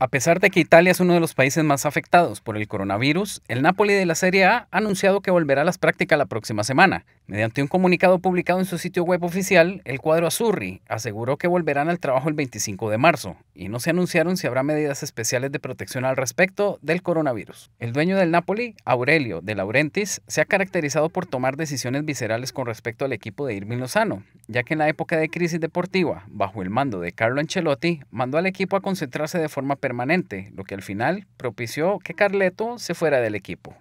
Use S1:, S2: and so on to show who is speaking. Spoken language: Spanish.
S1: A pesar de que Italia es uno de los países más afectados por el coronavirus, el Napoli de la Serie A ha anunciado que volverá a las prácticas la próxima semana. Mediante un comunicado publicado en su sitio web oficial, el cuadro Azurri aseguró que volverán al trabajo el 25 de marzo, y no se anunciaron si habrá medidas especiales de protección al respecto del coronavirus. El dueño del Napoli, Aurelio de laurentis se ha caracterizado por tomar decisiones viscerales con respecto al equipo de Irving Lozano, ya que en la época de crisis deportiva, bajo el mando de Carlo Ancelotti, mandó al equipo a concentrarse de forma permanente, lo que al final propició que Carleto se fuera del equipo.